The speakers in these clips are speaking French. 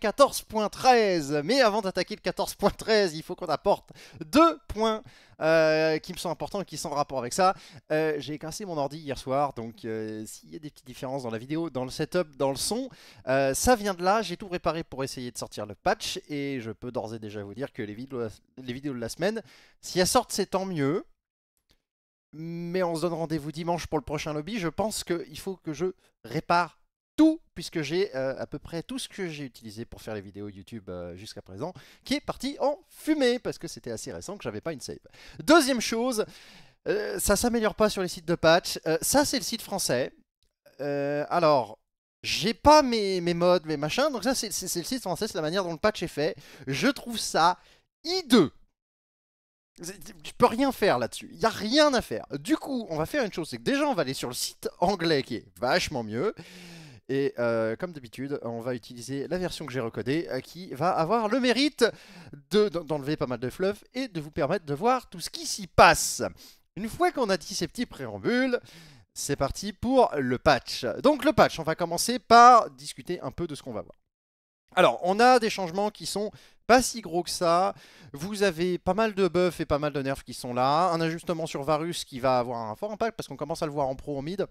14.13. Mais avant d'attaquer le 14.13, il faut qu'on apporte deux points euh, qui me sont importants et qui sont en rapport avec ça. Euh, j'ai cassé mon ordi hier soir, donc euh, s'il y a des petites différences dans la vidéo, dans le setup, dans le son, ça vient de là. J'ai tout réparé pour essayer de sortir le patch et je peux d'ores et déjà vous dire que les vidéos, les vidéos de la semaine, si elles sortent, c'est tant mieux. Mais on se donne rendez-vous dimanche pour le prochain lobby. Je pense qu'il faut que je répare puisque j'ai euh, à peu près tout ce que j'ai utilisé pour faire les vidéos YouTube euh, jusqu'à présent, qui est parti en fumée, parce que c'était assez récent que j'avais pas une save. Deuxième chose, euh, ça s'améliore pas sur les sites de patch. ça, c'est le site français. alors, j'ai pas mes, mes modes, mes machins, donc ça, c'est le site français, c'est la manière dont le patch est fait. Je trouve ça hideux. Tu peux rien faire là-dessus. Il n'y a rien à faire. Du coup, on va faire une chose, c'est que déjà, on va aller sur le site anglais qui est vachement mieux. Et euh, comme d'habitude, on va utiliser la version que j'ai recodée euh, qui va avoir le mérite d'enlever pas mal de fluff et de vous permettre de voir tout ce qui s'y passe. Une fois qu'on a dit ces petits préambules, c'est parti pour le patch. Donc le patch, on va commencer par discuter un peu de ce qu'on va voir. Alors, on a des changements qui sont pas si gros que ça. Vous avez pas mal de buffs et pas mal de nerfs qui sont là. Un ajustement sur Varus qui va avoir un fort impact parce qu'on commence à le voir en pro au mid.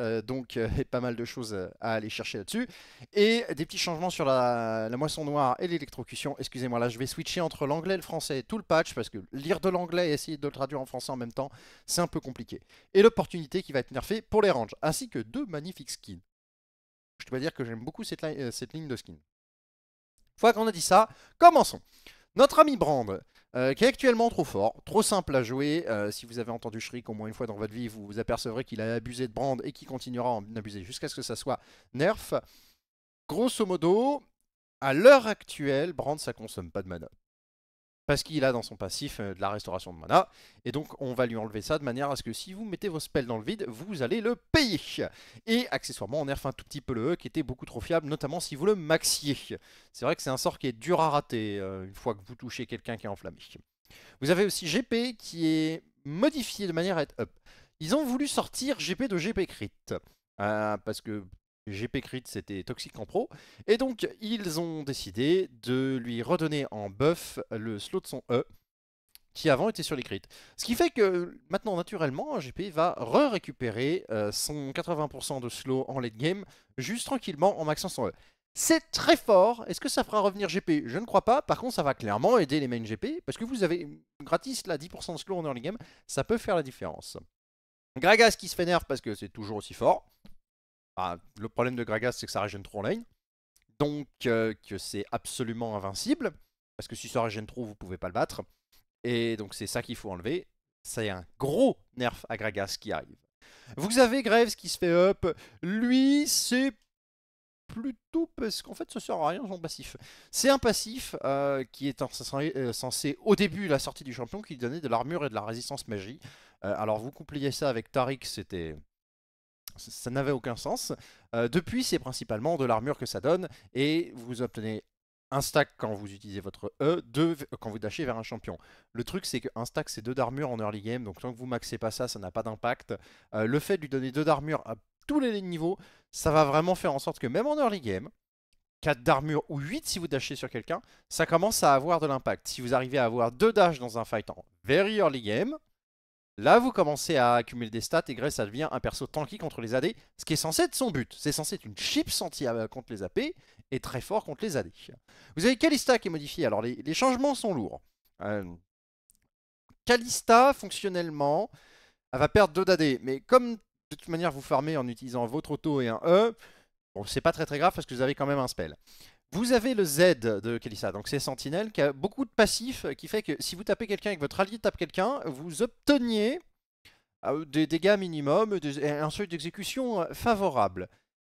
Euh, donc euh, pas mal de choses euh, à aller chercher là-dessus. Et des petits changements sur la, moisson noire et l'électrocution. Excusez-moi, là je vais switcher entre l'anglais et le français tout le patch parce que lire de l'anglais et essayer de le traduire en français en même temps, c'est un peu compliqué. Et l'opportunité qui va être nerfée pour les ranges, ainsi que deux magnifiques skins. Je pas dire que j'aime beaucoup cette, cette ligne de skins fois qu'on a dit ça, commençons. Notre ami Brand, euh, qui est actuellement trop fort, trop simple à jouer. Euh, si vous avez entendu Shriek au moins une fois dans votre vie, vous vous apercevrez qu'il a abusé de Brand et qu'il continuera à en abuser jusqu'à ce que ça soit nerf. Grosso modo, à l'heure actuelle, Brand, ça consomme pas de mana parce qu'il a dans son passif euh, de la restauration de mana, et donc on va lui enlever ça de manière à ce que si vous mettez vos spells dans le vide, vous allez le payer. Et accessoirement, on nerf un tout petit peu le E qui était beaucoup trop fiable, notamment si vous le maxiez. C'est vrai que c'est un sort qui est dur à rater euh, une fois que vous touchez quelqu'un qui est enflammé. Vous avez aussi GP qui est modifié de manière à être up. Ils ont voulu sortir GP de GP Crit. Ah, parce que GP Crit, c'était toxique en pro. Et donc, ils ont décidé de lui redonner en buff le slot de son E, qui avant était sur les crits. Ce qui fait que maintenant, naturellement, GP va re-récupérer euh, son 80% de slow en late game, juste tranquillement en maxant son E. C'est très fort. Est-ce que ça fera revenir GP Je ne crois pas. Par contre, ça va clairement aider les mains GP, parce que vous avez gratis la 10% de slow en early game, ça peut faire la différence. Gragas qui se fait nerf parce que c'est toujours aussi fort le problème de Gragas, c'est que ça régène trop en lane. Donc, euh, que c'est absolument invincible. Parce que si ça régène trop, vous pouvez pas le battre. Et donc, c'est ça qu'il faut enlever. C'est un gros nerf à Gragas qui arrive. Vous avez Graves qui se fait up. Lui, c'est plutôt parce qu'en fait ce sera rien son passif. C'est un passif euh, qui est euh, censé, au début la sortie du champion qui donnait de l'armure et de la résistance magie. alors vous coupliez ça avec Tariq, c'était ça n'avait aucun sens. Euh, depuis, c'est principalement de l'armure que ça donne, et vous obtenez un stack quand vous utilisez votre E, deux quand vous dashez vers un champion. Le truc, c'est qu'un stack, c'est deux d'armure en early game, donc tant que vous maxez pas ça, ça n'a pas d'impact. Euh, le fait de lui donner deux d'armure à tous les niveaux, ça va vraiment faire en sorte que même en early game, 4 d'armure ou 8 si vous dashez sur quelqu'un, ça commence à avoir de l'impact. Si vous arrivez à avoir deux dash dans un fight en very early game, Là, vous commencez à accumuler des stats et Grey, ça devient un perso tanky contre les AD, ce qui est censé être son but. C'est censé être une chip sentie euh, contre les AP et très fort contre les AD. Vous avez Kalista qui est modifié. Alors, les, changements sont lourds. Kalista, euh, fonctionnellement, elle va perdre 2 d'AD. Mais comme de toute manière vous farmez en utilisant votre auto et un E, bon, c'est pas très très grave parce que vous avez quand même un spell. Vous avez le Z de Kalissa, donc c'est Sentinelle, qui a beaucoup de passifs, qui fait que si vous tapez quelqu'un et que votre allié tape quelqu'un, vous obteniez euh, des dégâts minimums et un seuil d'exécution euh, favorable.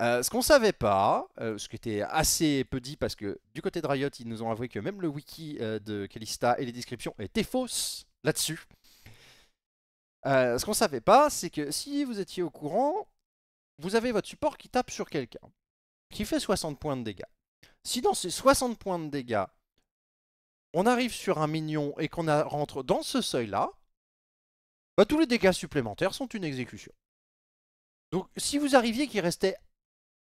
Euh, ce qu'on savait pas, ce qui était assez peu dit parce que du côté de Riot, ils nous ont avoué que même le wiki de Kalista et les descriptions étaient fausses là-dessus. ce qu'on savait pas, c'est que si vous étiez au courant, vous avez votre support qui tape sur quelqu'un, qui fait 60 points de dégâts. Si dans ces 60 points de dégâts, on arrive sur un mignon et qu'on rentre dans ce seuil-là, bah, tous les dégâts supplémentaires sont une exécution. Donc si vous arriviez qu'il restait...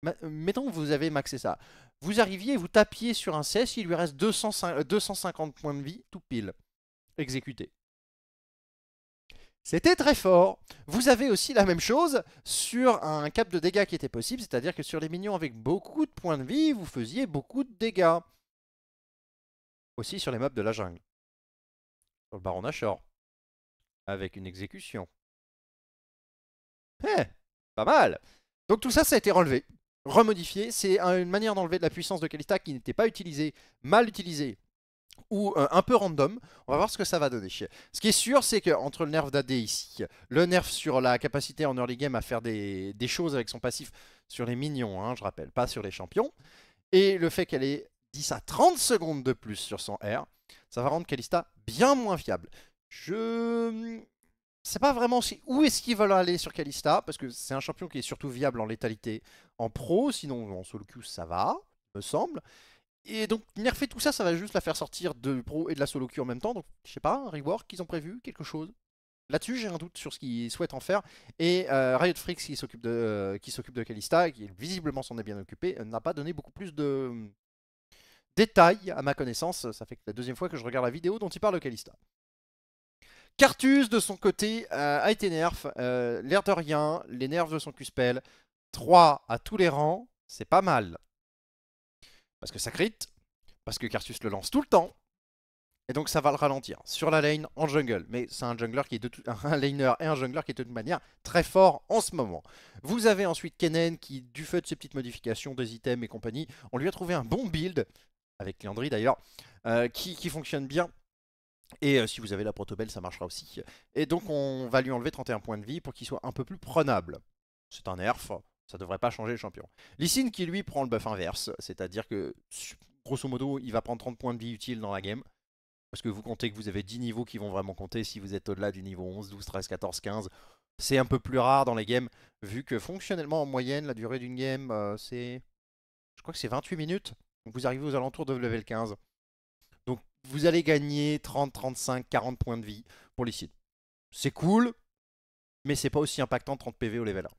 Euh, mettons que vous avez maxé ça. Vous arriviez, vous tapiez sur un CS, il lui reste 250 euh, points de vie, tout pile. Exécuté. C'était très fort. Vous avez aussi la même chose sur un cap de dégâts qui était possible, c'est-à-dire que sur les minions avec beaucoup de points de vie, vous faisiez beaucoup de dégâts. Aussi sur les maps de la jungle. Sur le baron Nashor, Avec une exécution. Eh, pas mal. Donc tout ça, ça a été relevé, remodifié. C'est une manière d'enlever de la puissance de Kalista qui n'était pas utilisée, mal utilisée ou euh, un peu random. On va voir ce que ça va donner. Ce qui est sûr, c'est qu'entre le nerf d'AD ici, le nerf sur la capacité en early game à faire des, choses avec son passif sur les minions, hein, je rappelle, pas sur les champions, et le fait qu'elle ait 10 à 30 secondes de plus sur son R, ça va rendre Kalista bien moins fiable. Je... Hmm, sais pas vraiment si... où est-ce qu'ils veulent aller sur Kalista, parce que c'est un champion qui est surtout viable en létalité en pro, sinon en solo queue ça va, me semble. Et donc, nerfer tout ça, ça va juste la faire sortir de pro et de la solo queue en même temps. Donc, je sais pas, un rework qu'ils ont prévu, quelque chose. Là-dessus, j'ai un doute sur ce qu'ils souhaitent en faire. Et euh, Riot Freaks, qui s'occupe de, euh, qui s'occupe de qui visiblement s'en est bien occupé, euh, n'a pas donné beaucoup plus de hum, détails à ma connaissance. Ça fait que la deuxième fois que je regarde la vidéo dont il parle de Kalista. Cartus, de son côté, a été nerf. L'air de rien, les nerfs de son Cuspel. 3 à tous les rangs, c'est pas mal. Parce que ça crit, parce que Karthus le lance tout le temps. Et donc ça va le ralentir sur la lane en jungle. Mais c'est un jungler qui est un laner et un jungler qui est de toute manière très fort en ce moment. Vous avez ensuite Kennen qui, du fait de ses petites modifications des items et compagnie, on lui a trouvé un bon build, avec Liandry d'ailleurs, euh, qui, fonctionne bien. Et euh, si vous avez la protobelle, ça marchera aussi. Et donc on va lui enlever 31 points de vie pour qu'il soit un peu plus prenable. C'est un nerf, ça devrait pas changer le champion. Licine qui lui prend le buff inverse, c'est-à-dire que grosso modo il va prendre 30 points de vie utile dans la game. Parce que vous comptez que vous avez 10 niveaux qui vont vraiment compter si vous êtes au-delà du niveau 11, 12, 13, 14, 15. C'est un peu plus rare dans les games, vu que fonctionnellement en moyenne la durée d'une game euh, c'est. Je crois que c'est 28 minutes. Donc vous arrivez aux alentours de level 15. Donc vous allez gagner 30, 35, 40 points de vie pour Licine. C'est cool, mais c'est pas aussi impactant 30 PV au level 1.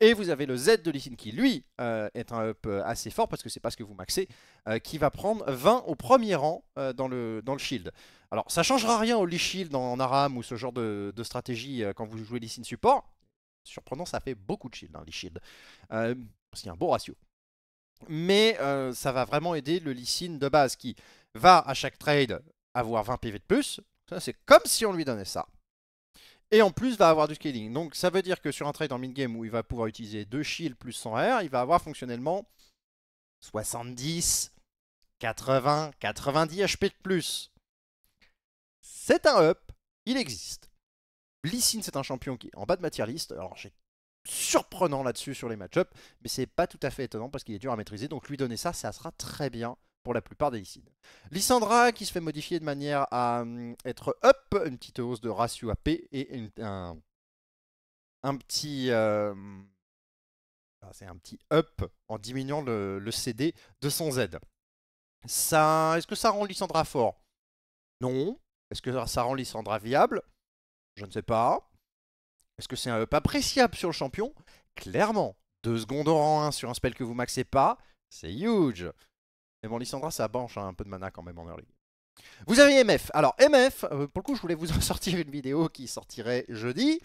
Et vous avez le Z de Lysine qui, lui, euh, est un up euh, assez fort, parce que c'est pas ce que vous maxez, euh, qui va prendre 20 au premier rang dans, le, dans le shield. Alors, ça changera rien au Lee Shield en, Aram ou ce genre de, stratégie quand vous jouez Lysine support. Surprenant, ça fait beaucoup de shield, un hein, Lee Shield. parce qu'il y a un beau ratio. Mais ça va vraiment aider le Lysine de base qui va à chaque trade avoir 20 PV de plus. C'est comme si on lui donnait ça et en plus va avoir du scaling. Donc ça veut dire que sur un trade en mid-game où il va pouvoir utiliser 2 shields plus 100 R, il va avoir fonctionnellement 70, 80, 90 HP de plus. C'est un up, il existe. Lissine, c'est un champion qui est en bas de matière liste. Alors j'ai surprenant là-dessus sur les match-ups, mais c'est pas tout à fait étonnant parce qu'il est dur à maîtriser. Donc lui donner ça, ça sera très bien pour la plupart des lycides. Lissandra qui se fait modifier de manière à mm, être up, une petite hausse de ratio AP et un, petit. Euh, ah, c'est un petit up en diminuant le, CD de son Z. Ça, est-ce que ça rend Lissandra fort Non. Est-ce que ça rend Lissandra viable Je ne sais pas. Est-ce que c'est un up appréciable sur le champion Clairement. Deux secondes en rang 1 sur un spell que vous maxez pas, c'est huge. Mais bon, Lissandra, ça banche hein, un peu de mana quand même en early. Vous avez MF. Alors, MF, euh, pour le coup, je voulais vous en sortir une vidéo qui sortirait jeudi.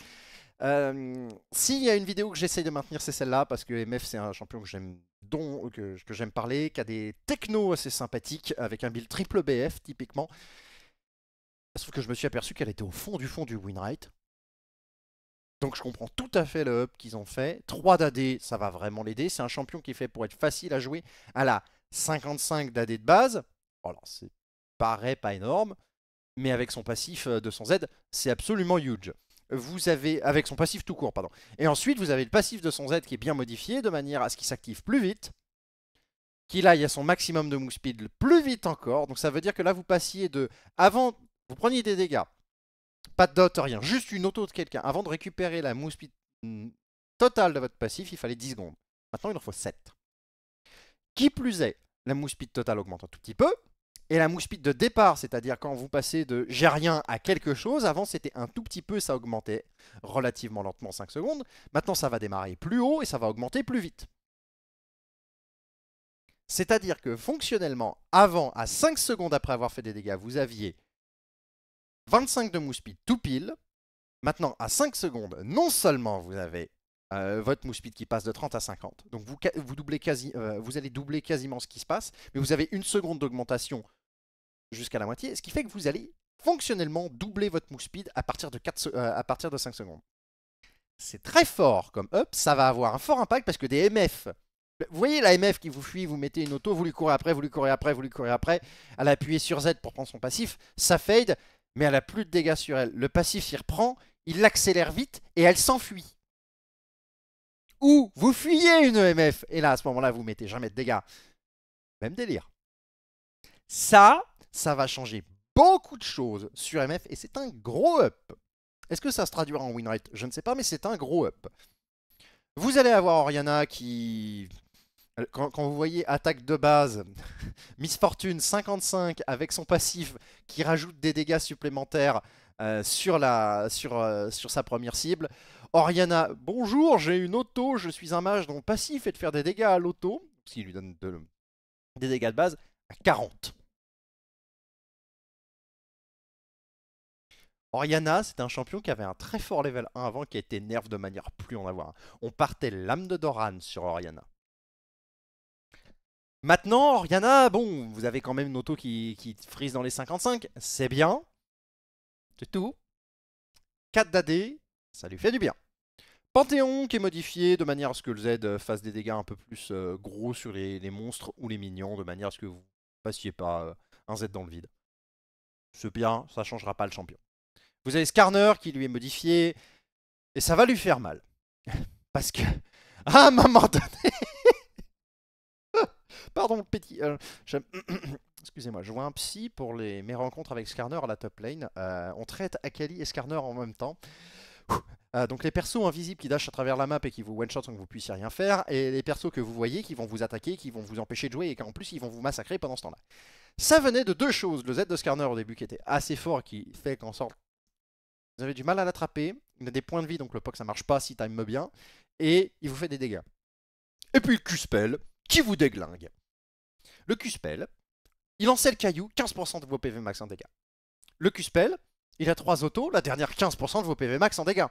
Euh, s'il y a une vidéo que j'essaye de maintenir, c'est celle-là, parce que MF, c'est un champion que j'aime dont, que, que j'aime parler, qui a des technos assez sympathiques, avec un build triple BF, typiquement. Sauf que je me suis aperçu qu'elle était au fond du fond du winrate. Donc je comprends tout à fait le up qu'ils ont fait. 3 d'AD, ça va vraiment l'aider. C'est un champion qui est fait pour être facile à jouer à la 55 d'AD de base. Voilà, c'est paraît pas énorme, mais avec son passif euh, de son z c'est absolument huge. Vous avez avec son passif tout court, pardon. Et ensuite, vous avez le passif de son z qui est bien modifié de manière à ce qu'il s'active plus vite, qu'il aille à son maximum de move speed plus vite encore. Donc ça veut dire que là, vous passiez de avant, vous preniez des dégâts, pas de dot, rien, juste une auto de quelqu'un. Avant de récupérer la move speed mm, totale de votre passif, il fallait 10 secondes. Maintenant, il en faut 7. Qui plus est, la mousse speed totale augmente un tout petit peu. Et la mousse speed de départ, c'est-à-dire quand vous passez de j'ai rien à quelque chose, avant c'était un tout petit peu, ça augmentait relativement lentement 5 secondes. Maintenant ça va démarrer plus haut et ça va augmenter plus vite. C'est-à-dire que fonctionnellement, avant, à 5 secondes après avoir fait des dégâts, vous aviez 25 de mousse speed tout pile. Maintenant, à 5 secondes, non seulement vous avez euh, votre move speed qui passe de 30 à 50. Donc vous, vous, doublez quasi, euh, vous allez doubler quasiment ce qui se passe, mais vous avez une seconde d'augmentation jusqu'à la moitié, ce qui fait que vous allez fonctionnellement doubler votre move speed à partir de, euh, à partir de 5 secondes. C'est très fort comme up, ça va avoir un fort impact parce que des MF vous voyez la MF qui vous fuit, vous mettez une auto, vous lui courez après, vous lui courez après, vous lui courez après. Elle a appuyé sur Z pour prendre son passif, ça fade, mais elle a plus de dégâts sur elle. Le passif s'y reprend, il l'accélère vite et elle s'enfuit ou vous fuyez une EMF. Et là, à ce moment-là, vous mettez jamais de dégâts. Même délire. Ça, ça va changer beaucoup de choses sur e MF et c'est un gros up. Est-ce que ça se traduira en winrate Je ne sais pas, mais c'est un gros up. Vous allez avoir Oriana qui... Euh, quand, vous voyez attaque de base, Miss Fortune 55 avec son passif qui rajoute des dégâts supplémentaires euh, sur, la, sur, euh, sur sa première cible, Oriana, bonjour, j'ai une auto, je suis un mage dont passif est de faire des dégâts à l'auto, s'il lui donne des dégâts de base, à 40. Oriana, c'est un champion qui avait un très fort level 1 avant qui a été nerf de manière plus en avoir. On partait l'âme de Doran sur Oriana. Maintenant, Oriana, bon, vous avez quand même une auto qui, qui frise dans les 55, c'est bien. C'est tout. 4 d'AD, ça lui fait du bien. Panthéon qui est modifié de manière à ce que le Z euh, fasse des dégâts un peu plus euh, gros sur les, monstres ou les minions, de manière à ce que vous ne passiez pas euh, un Z dans le vide. C'est bien, ça ne changera pas le champion. Vous avez Skarner qui lui est modifié, et ça va lui faire mal. Parce que, ah un moment donné... Pardon, petit... Excusez-moi, je vois un psy pour les, mes rencontres avec Skarner à la top lane. on traite Akali et Skarner en même temps. Ah, donc les persos invisibles qui dashent à travers la map et qui vous one-shot sans que vous puissiez rien faire, et les persos que vous voyez qui vont vous attaquer, qui vont vous empêcher de jouer et qu'en plus ils vont vous massacrer pendant ce temps-là. Ça venait de deux choses. Le Z de Skarner au début qui était assez fort, qui fait qu'en sorte vous avez du mal à l'attraper, il a des points de vie donc le POC ça marche pas si time me bien, et il vous fait des dégâts. Et puis le Q-Spell qui vous déglingue. Le Q-Spell, il en sait le caillou, 15% de vos PV max en dégâts. Le Q-Spell, il a 3 autos, la dernière 15% de vos PV max en dégâts.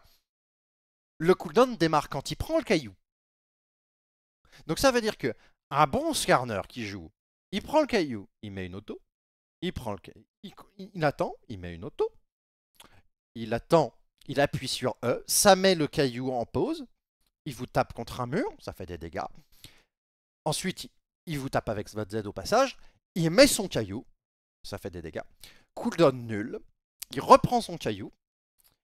Le cooldown démarre quand il prend le caillou. Donc ça veut dire que un bon scarner qui joue, il prend le caillou, il met une auto, il prend le il, il attend, il met une auto, il attend, il appuie sur E, ça met le caillou en pause, il vous tape contre un mur, ça fait des dégâts. Ensuite, il vous tape avec votre Z au passage, il met son caillou, ça fait des dégâts. Cooldown nul, il reprend son caillou.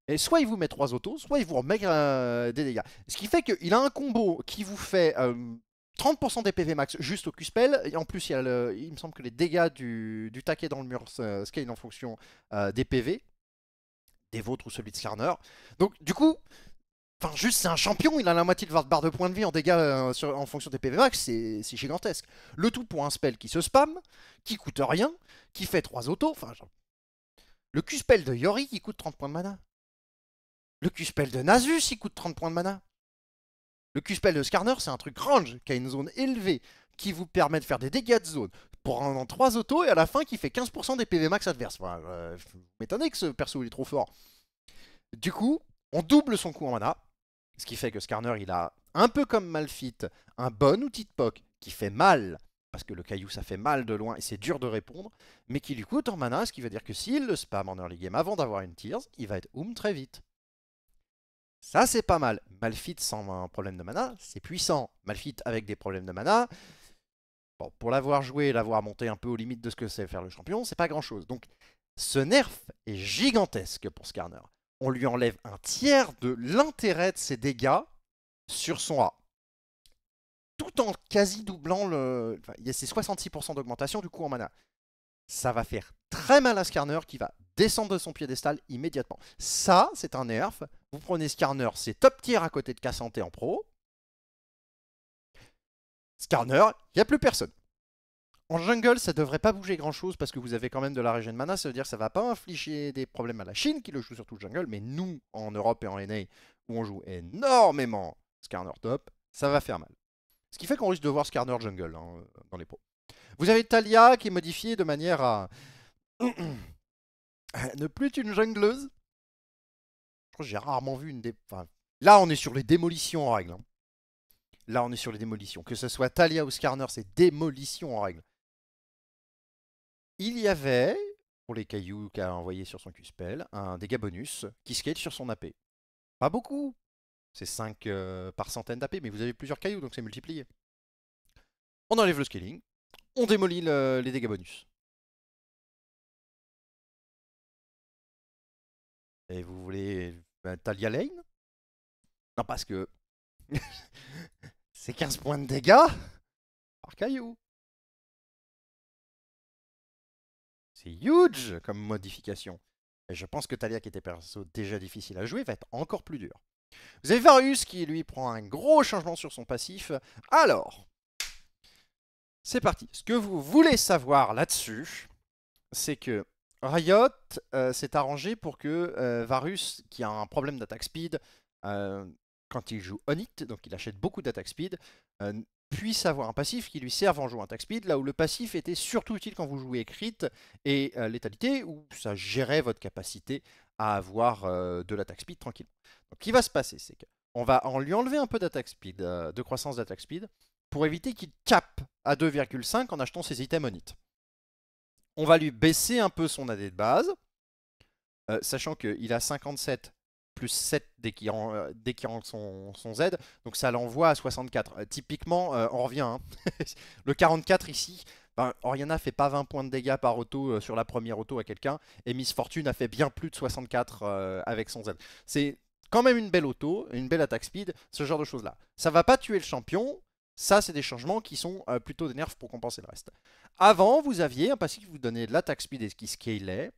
Et soit il vous met trois autos, soit il vous remet euh, des dégâts. Ce qui fait qu'il a un combo qui vous fait 30% euh, des PV max juste au Q-Spell. Et en plus, il, a il, me semble que les dégâts du, taquet dans le mur euh, scale en fonction des PV, des vôtres ou celui de slarner Donc, du coup, Enfin, juste, c'est un champion, il a la moitié de votre barre de points de vie en dégâts en fonction des PV max, c'est gigantesque. Le tout pour un spell qui se spam, qui coûte rien, qui fait 3 autos, enfin, le q de Yori, il coûte 30 points de mana. Le q de Nasus, il coûte 30 points de mana. Le Q-Spell de Skarner, c'est un truc range, qui a une zone élevée, qui vous permet de faire des dégâts de zone, pour en 3 autos, et à la fin, qui fait 15% des PV max adverses. Enfin, euh, vous que ce perso, il est trop fort. Du coup, on double son coût en mana, ce qui fait que Skarner, il a, un peu comme Malphite, un bon outil de POC qui fait mal, parce que le caillou ça fait mal de loin et c'est dur de répondre, mais qui lui coûte en mana, ce qui veut dire que s'il le spam en early game avant d'avoir une Tears, il va être Oum très vite. Ça c'est pas mal. Malfit sans un problème de mana, c'est puissant. Malfit avec des problèmes de mana, bon, pour l'avoir joué et l'avoir monté un peu aux limites de ce que c'est faire le champion, c'est pas grand chose. Donc ce nerf est gigantesque pour Skarner. On lui enlève un tiers de l'intérêt de ses dégâts sur son A en quasi doublant le. il y a ces 66% d'augmentation du coup en mana. Ça va faire très mal à Skarner qui va descendre de son piédestal immédiatement. Ça, c'est un nerf. Vous prenez Skarner, c'est top tier à côté de Cassanté en pro. Skarner, il n'y a plus personne. En jungle, ça devrait pas bouger grand chose parce que vous avez quand même de la de mana, ça veut dire que ça va pas infliger des problèmes à la Chine qui le joue surtout jungle, mais nous, en Europe et en NA, où on joue énormément Skarner top, ça va faire mal. Ce qui fait qu'on risque de voir Skarner Jungle hein, dans les pots. Vous avez Talia qui est modifiée de manière à ne plus être une jungleuse. Je crois que j'ai rarement vu une des. là, on est sur les démolitions en règle. Hein. Là, on est sur les démolitions. Que ce soit Talia ou Skarner, c'est démolition en règle. Il y avait, pour les cailloux qu'a envoyé sur son Q-Spell, un dégât bonus qui skate sur son AP. Pas beaucoup, c'est 5 euh, par centaine d'AP, mais vous avez plusieurs cailloux, donc c'est multiplié. On enlève le scaling, on démolit les dégâts bonus. Et vous voulez ben, Talia Lane Non, parce que c'est 15 points de dégâts par caillou. C'est huge comme modification. Et je pense que Talia, qui était perso déjà difficile à jouer, va être encore plus dur. Vous avez Varus qui, lui, prend un gros changement sur son passif. Alors, c'est parti. Ce que vous voulez savoir là-dessus, c'est que Riot euh, s'est arrangé pour que euh, Varus, qui a un problème d'attaque speed, euh, quand il joue Onit, donc il achète beaucoup d'attaque speed, puisse avoir un passif qui lui serve en jouant attaque speed, là où le passif était surtout utile quand vous jouez crit et létalité, où ça gérait votre capacité à avoir euh, de l'attaque speed tranquille Donc, ce qui va se passer, c'est qu'on va en lui enlever un peu d'attaque speed, euh, de croissance d'attaque speed, pour éviter qu'il cap à 2,5 en achetant ses items onites. On va lui baisser un peu son AD de base, euh, sachant qu'il a 57 plus 7 dès qu'il rentre son, Z, donc ça l'envoie à 64. typiquement, on revient, hein. le 44 ici, oriana ben, Oriana fait pas 20 points de dégâts par auto euh, sur la première auto à quelqu'un, et Miss Fortune a fait bien plus de 64 euh, avec son Z. C'est quand même une belle auto, une belle attaque speed, ce genre de choses-là. Ça va pas tuer le champion, ça, c'est des changements qui sont euh, plutôt des nerfs pour compenser le reste. Avant, vous aviez un passif qui vous donnait de l'attaque speed et qui scalait.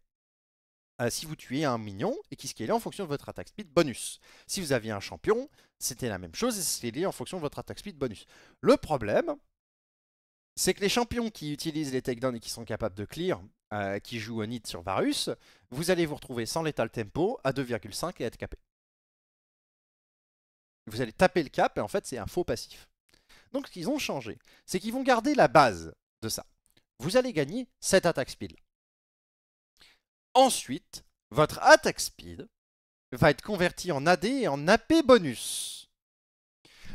si vous tuez un mignon et qui scalait en fonction de votre attaque speed bonus. Si vous aviez un champion, c'était la même chose et scalait en fonction de votre attaque speed bonus. Le problème, c'est que les champions qui utilisent les takedowns et qui sont capables de clear, euh, qui jouent nid sur Varus, vous allez vous retrouver sans l'étal tempo à 2,5 et être capé. Vous allez taper le cap et en fait c'est un faux passif. Donc ce qu'ils ont changé, c'est qu'ils vont garder la base de ça. Vous allez gagner cette attaque speed. Ensuite, votre attaque speed va être converti en AD et en AP bonus.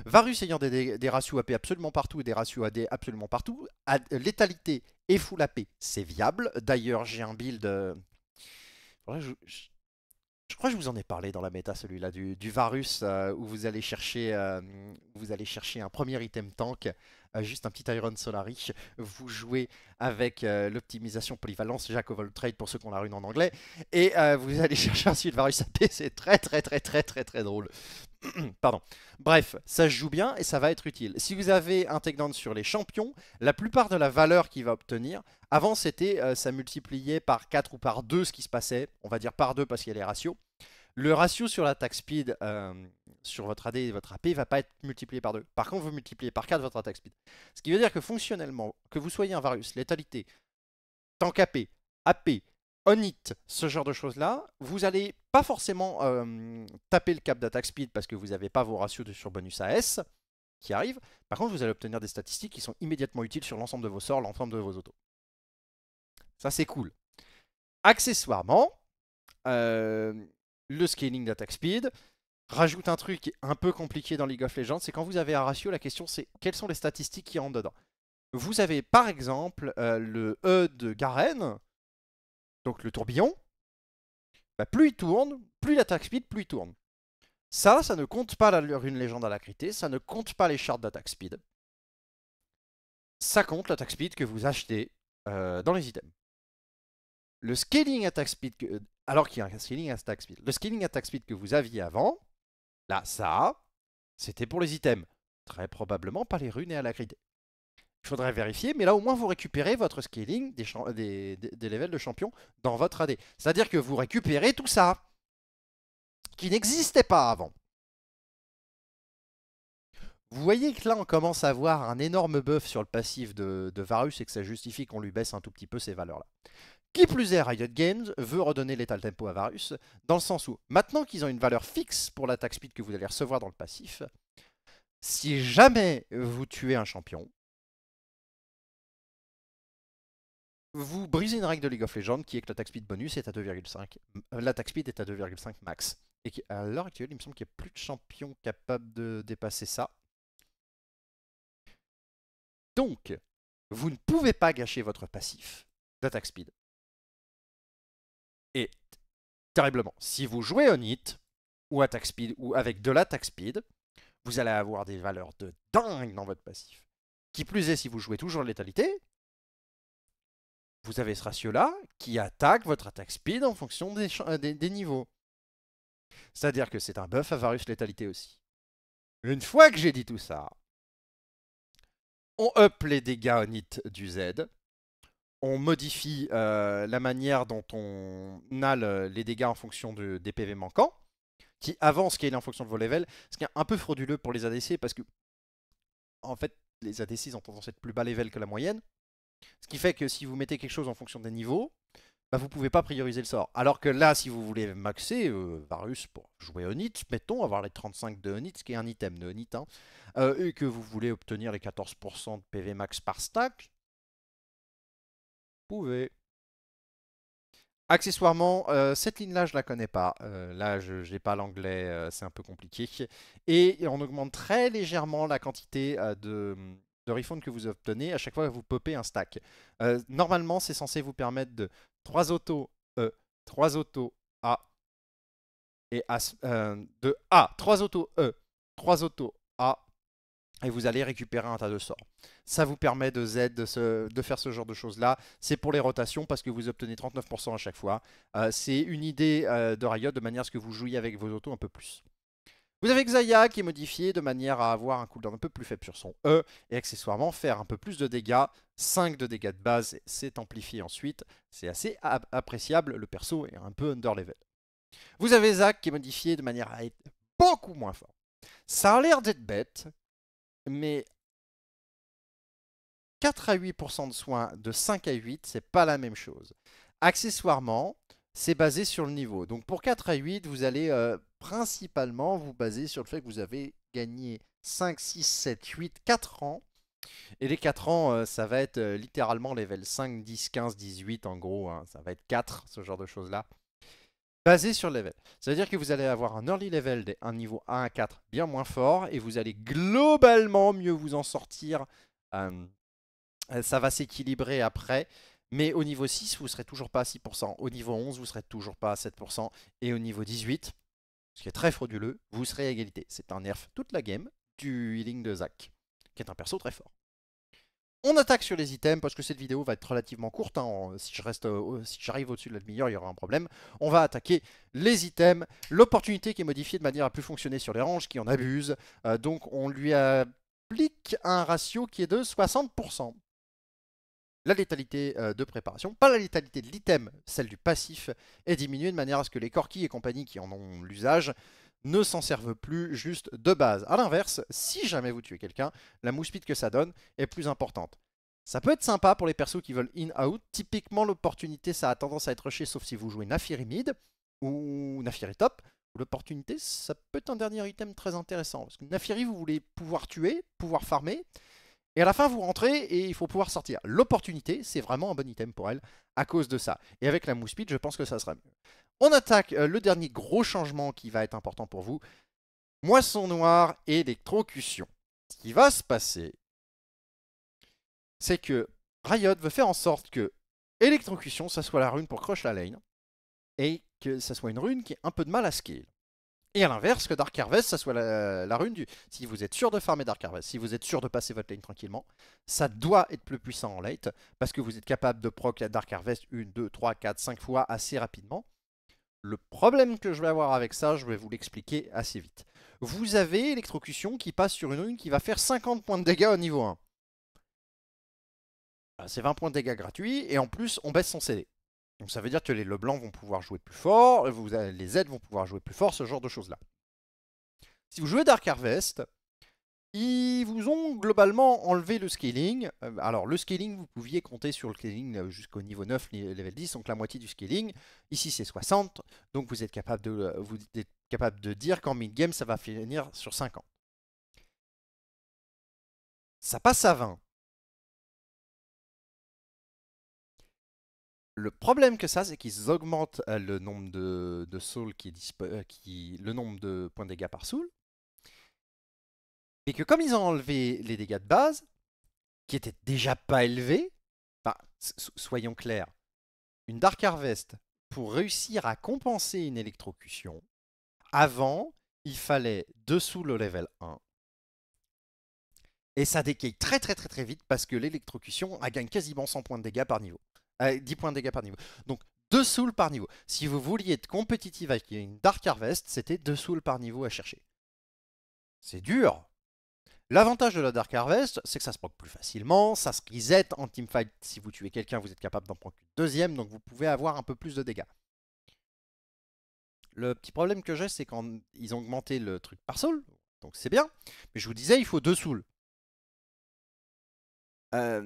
Varus ayant des, des, ratios AP absolument partout et des ratios AD absolument partout, létalité et full AP, c'est viable. D'ailleurs, j'ai un build... Euh, je, crois que je vous en ai parlé dans la méta, celui-là, du, Varus, euh, où vous allez, chercher, euh, vous allez chercher un premier item tank, juste un petit Iron Solari. Vous jouez avec l'optimisation polyvalence, Jack of Trade pour ceux qui ont la rune en anglais, et vous allez chercher un Varus AP, c'est très très très très très très drôle. Pardon. Bref, ça se joue bien et ça va être utile. Si vous avez un takedown sur les champions, la plupart de la valeur qu'il va obtenir, avant c'était euh, ça multipliait par 4 ou par 2 ce qui se passait, on va dire par 2 parce qu'il y a les ratios. Le ratio sur l'attaque speed euh, sur votre AD et votre AP va pas être multiplié par 2. Par contre, vous multipliez par 4 votre attaque speed. Ce qui veut dire que fonctionnellement, que vous soyez un Varus, létalité, tank AP, AP, on it, ce genre de choses-là, vous allez pas forcément euh, taper le cap d'attaque speed parce que vous n'avez pas vos ratios de surbonus AS qui arrivent. Par contre, vous allez obtenir des statistiques qui sont immédiatement utiles sur l'ensemble de vos sorts, l'ensemble de vos autos. Ça, c'est cool. Accessoirement, euh, le scaling d'attaque speed rajoute un truc un peu compliqué dans League of Legends, c'est quand vous avez un ratio, la question c'est quelles sont les statistiques qui rentrent dedans. Vous avez par exemple euh, le E de Garen, donc le tourbillon, bah, plus il tourne, plus l'attaque speed, plus il tourne. Ça, ça ne compte pas la rune légende à la crité, ça ne compte pas les shards d'attaque speed. Ça compte l'attaque speed que vous achetez euh, dans les items. Le scaling attack speed, euh, alors qu'il y a un scaling attack speed, le scaling attack speed que vous aviez avant, là, ça, c'était pour les items. Très probablement pas les runes et à la crité. Il faudrait vérifier, mais là au moins vous récupérez votre scaling des, levels de champion dans votre AD. C'est-à-dire que vous récupérez tout ça qui n'existait pas avant. Vous voyez que là, on commence à avoir un énorme buff sur le passif de, Varus et que ça justifie qu'on lui baisse un tout petit peu ces valeurs-là. Qui plus est, Riot Games veut redonner l'état tempo à Varus, dans le sens où, maintenant qu'ils ont une valeur fixe pour l'attaque speed que vous allez recevoir dans le passif, si jamais vous tuez un champion, vous brisez une règle de League of Legends qui est que l'attaque speed bonus est à 2,5. Euh, l'attaque speed est à 2,5 max. Et à l'heure actuelle, il me semble qu'il n'y a plus de champion capable de dépasser ça. Donc, vous ne pouvez pas gâcher votre passif d'attaque speed. Et terriblement, si vous jouez on hit ou speed ou avec de l'attaque speed, vous allez avoir des valeurs de dingue dans votre passif. Qui plus est, si vous jouez toujours létalité, vous avez ce ratio-là qui attaque votre attaque speed en fonction euh, des, niveaux. C'est-à-dire que c'est un buff à Varus Létalité aussi. Une fois que j'ai dit tout ça, on up les dégâts nit du Z, on modifie euh, la manière dont on a les dégâts en fonction de, des PV manquants, qui est est en fonction de vos levels, ce qui est un peu frauduleux pour les ADC parce que, en fait, les ADC ont tendance à être plus bas level que la moyenne, ce qui fait que si vous mettez quelque chose en fonction des niveaux, vous bah, vous pouvez pas prioriser le sort. Alors que là, si vous voulez maxer euh, Varus pour jouer Onit, mettons, avoir les 35 de Onit, ce qui est un item de Onit, hein, euh, et que vous voulez obtenir les 14% de PV max par stack, vous pouvez. Accessoirement, euh, cette ligne-là, je la connais pas. là, je n'ai pas l'anglais, c'est un peu compliqué. Et on augmente très légèrement la quantité de, de refund que vous obtenez à chaque fois que vous popez un stack. Euh, normalement, c'est censé vous permettre de 3 autos E, euh, 3 autos A, et A, euh, de A, autos E, trois autos A, et vous allez récupérer un tas de sorts. Ça vous permet de Z de, faire ce genre de choses-là. C'est pour les rotations parce que vous obtenez 39% à chaque fois. c'est une idée de Riot de manière à ce que vous jouiez avec vos autos un peu plus. Vous avez Xayah qui est modifié de manière à avoir un cooldown un peu plus faible sur son E et accessoirement faire un peu plus de dégâts. 5 de dégâts de base, c'est amplifié ensuite. C'est assez appréciable, le perso est un peu underlevel. Vous avez Zac qui est modifié de manière à être beaucoup moins fort. Ça a l'air d'être bête, mais 4 à 8% de soins de 5 à 8, c'est pas la même chose. Accessoirement, c'est basé sur le niveau. Donc pour 4 à 8, vous allez euh, principalement vous baser sur le fait que vous avez gagné 5, 6, 7, 8, 4 ans. Et les 4 ans, euh, ça va être euh, littéralement level 5, 10, 15, 18 en gros. Hein. ça va être 4, ce genre de choses-là. Basé sur le level. Ça veut dire que vous allez avoir un early level un niveau 1 à 4 bien moins fort. Et vous allez globalement mieux vous en sortir. ça va s'équilibrer après. Mais au niveau 6, vous ne serez toujours pas à 6%. Au niveau 11, vous ne serez toujours pas à 7%. Et au niveau 18, ce qui est très frauduleux, vous serez à égalité. C'est un nerf toute la game du healing de Zac, qui est un perso très fort. On attaque sur les items parce que cette vidéo va être relativement courte. Hein. Si je reste, si j'arrive au-dessus de la demi-heure, il y aura un problème. On va attaquer les items. L'opportunité qui est modifiée de manière à plus fonctionner sur les ranges qui en abusent. Euh, donc on lui applique un ratio qui est de 60% la létalité euh, de préparation, pas la létalité de l'item, celle du passif, est diminuée de manière à ce que les Corki et compagnie qui en ont l'usage ne s'en servent plus juste de base. A l'inverse, si jamais vous tuez quelqu'un, la mousse que ça donne est plus importante. Ça peut être sympa pour les persos qui veulent in-out. Typiquement, l'opportunité, ça a tendance à être rushée, sauf si vous jouez Nafiri mid ou Nafiri top. L'opportunité, ça peut être un dernier item très intéressant. Parce que Nafiri, vous voulez pouvoir tuer, pouvoir farmer. Et à la fin, vous rentrez et il faut pouvoir sortir. L'opportunité, c'est vraiment un bon item pour elle à cause de ça. Et avec la mousse je pense que ça sera mieux. On attaque euh, le dernier gros changement qui va être important pour vous. Moisson noir et électrocution. Ce qui va se passer, c'est que Riot veut faire en sorte que électrocution, ça soit la rune pour Crush la Lane. Et que ça soit une rune qui ait un peu de mal à scale. Et à l'inverse, que Dark Harvest, ça soit la, rune du... Si vous êtes sûr de farmer Dark Harvest, si vous êtes sûr de passer votre lane tranquillement, ça doit être plus puissant en late, parce que vous êtes capable de proc la Dark Harvest 1, 2, 3, 4, 5 fois assez rapidement. Le problème que je vais avoir avec ça, je vais vous l'expliquer assez vite. Vous avez électrocution qui passe sur une rune qui va faire 50 points de dégâts au niveau 1. C'est 20 points de dégâts gratuits, et en plus, on baisse son CD. Donc ça veut dire que les Leblancs vont pouvoir jouer plus fort, euh, les Z vont pouvoir jouer plus fort, ce genre de choses-là. Si vous jouez Dark Harvest, ils vous ont globalement enlevé le scaling. Euh, alors le scaling, vous pouviez compter sur le scaling euh, jusqu'au niveau 9, level 10, donc la moitié du scaling. Ici c'est 60, donc vous êtes capable de, vous êtes capable de dire qu'en mid-game ça va finir sur 50. Ça passe à 20. Le problème que ça, c'est qu'ils augmentent euh, le nombre de, de qui, euh, qui le nombre de points de dégâts par soul. Et que comme ils ont enlevé les dégâts de base, qui étaient déjà pas élevés, soyons clairs, une Dark Harvest, pour réussir à compenser une électrocution, avant, il fallait deux souls au level 1. Et ça décaye très très très très vite parce que l'électrocution gagne quasiment 100 points de dégâts par niveau. 10 ah, points de dégâts par niveau. Donc 2 souls par niveau. Si vous vouliez être compétitif avec une Dark Harvest, c'était 2 souls par niveau à chercher. C'est dur L'avantage de la Dark Harvest, c'est que ça se proc plus facilement, ça se reset en teamfight. Si vous tuez quelqu'un, vous êtes capable d'en prendre une deuxième, donc vous pouvez avoir un peu plus de dégâts. Le petit problème que j'ai, c'est quand ils ont augmenté le truc par soul, donc c'est bien, mais je vous disais, il faut deux souls. Euh,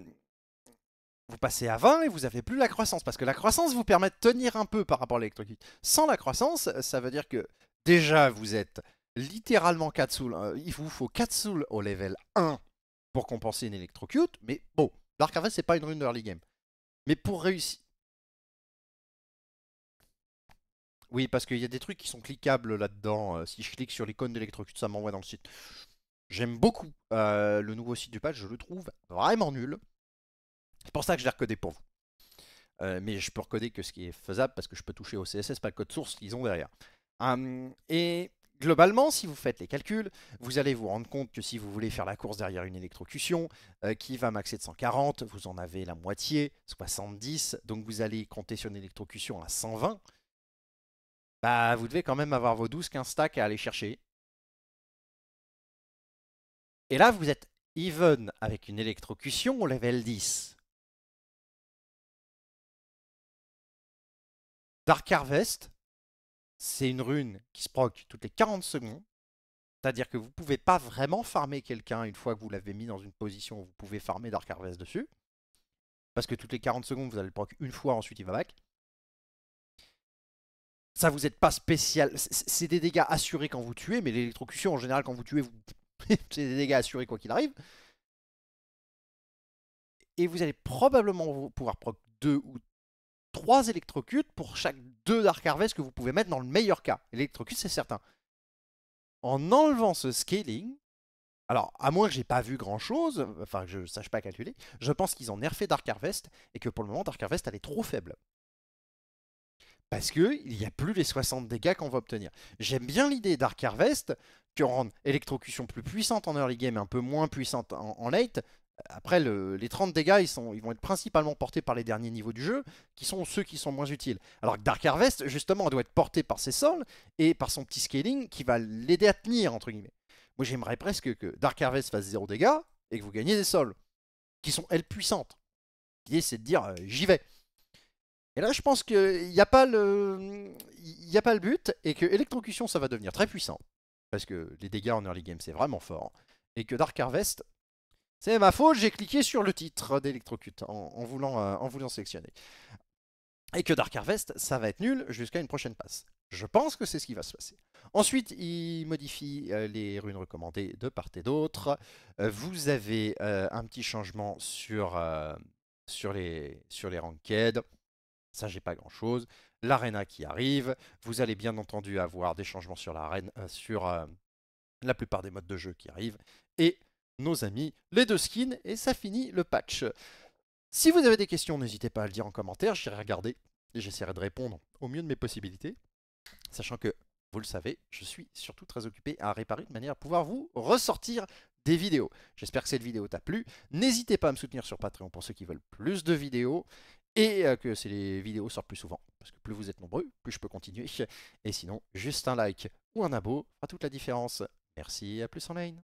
vous passez à 20 et vous n'avez plus la croissance. Parce que la croissance vous permet de tenir un peu par rapport à l'électrocute. Sans la croissance, ça veut dire que déjà vous êtes littéralement 4 souls. Euh, il vous faut 4 souls au level 1 pour compenser une électrocute. Mais bon, Dark ce c'est pas une rune de game. Mais pour réussir. Oui, parce qu'il y a des trucs qui sont cliquables là-dedans. Euh, si je clique sur l'icône d'électrocute, ça m'envoie dans le site. J'aime beaucoup euh, le nouveau site du patch, je le trouve vraiment nul. C'est pour ça que je l'ai recodé pour vous. Euh, mais je peux recoder que ce qui est faisable parce que je peux toucher au CSS, pas le code source qu'ils ont derrière. Hum, et globalement, si vous faites les calculs, vous allez vous rendre compte que si vous voulez faire la course derrière une électrocution, euh, qui va maxer de 140, vous en avez la moitié, 70, donc vous allez compter sur une électrocution à 120, bah vous devez quand même avoir vos 12-15 stacks à aller chercher. Et là, vous êtes even avec une électrocution au level 10. Dark Harvest, c'est une rune qui se proc toutes les 40 secondes. C'est-à-dire que vous ne pouvez pas vraiment farmer quelqu'un une fois que vous l'avez mis dans une position où vous pouvez farmer Dark Harvest dessus. Parce que toutes les 40 secondes, vous allez le proc une fois, ensuite il va back. Ça vous êtes pas spécial. C'est des dégâts assurés quand vous tuez, mais l'électrocution, en général, quand vous tuez, vous... c'est des dégâts assurés quoi qu'il arrive. Et vous allez probablement pouvoir proc deux ou 3 électrocutes pour chaque deux Dark Harvest que vous pouvez mettre dans le meilleur cas. L'électrocute, c'est certain. En enlevant ce scaling, alors, à moins que j'ai pas vu grand chose, enfin que je sache pas calculer, je pense qu'ils ont nerfé Dark Harvest et que pour le moment Dark Harvest elle est trop faible. Parce qu'il il n'y a plus les 60 dégâts qu'on va obtenir. J'aime bien l'idée Dark Harvest, qui rendre électrocution plus puissante en early game et un peu moins puissante en late, après, les 30 dégâts, ils, sont, ils vont être principalement portés par les derniers niveaux du jeu, qui sont ceux qui sont moins utiles. Alors que Dark Harvest, justement, doit être porté par ses sols et par son petit scaling qui va l'aider à tenir, entre guillemets. Moi, j'aimerais presque que Dark Harvest fasse zéro dégâts et que vous gagnez des sols, qui sont, elles, puissantes. L'idée, c'est de dire, euh, j'y vais. Et là, je pense qu'il n'y a, pas le... a pas le but, et que électrocution, ça va devenir très puissant, parce que les dégâts en early game, c'est vraiment fort, et que Dark Harvest, c'est ma faute, j'ai cliqué sur le titre d'Electrocute en, voulant, euh, en voulant sélectionner. Et que Dark Harvest, ça va être nul jusqu'à une prochaine passe. Je pense que c'est ce qui va se passer. Ensuite, il modifie euh, les runes recommandées de part et d'autre. Euh, vous avez un petit changement sur, sur, les, sur les ranked. Ça, j'ai pas grand-chose. L'arena qui arrive. Vous allez bien entendu avoir des changements sur l'arène, sur la plupart des modes de jeu qui arrivent. Et nos amis les deux skins et ça finit le patch. Si vous avez des questions, n'hésitez pas à le dire en commentaire, j'irai regarder et j'essaierai de répondre au mieux de mes possibilités. Sachant que, vous le savez, je suis surtout très occupé à réparer de manière à pouvoir vous ressortir des vidéos. J'espère que cette vidéo t'a plu. N'hésitez pas à me soutenir sur Patreon pour ceux qui veulent plus de vidéos et euh, que ces vidéos sortent plus souvent. Parce que plus vous êtes nombreux, plus je peux continuer. Et sinon, juste un like ou un abo fera toute la différence. Merci, à plus en ligne.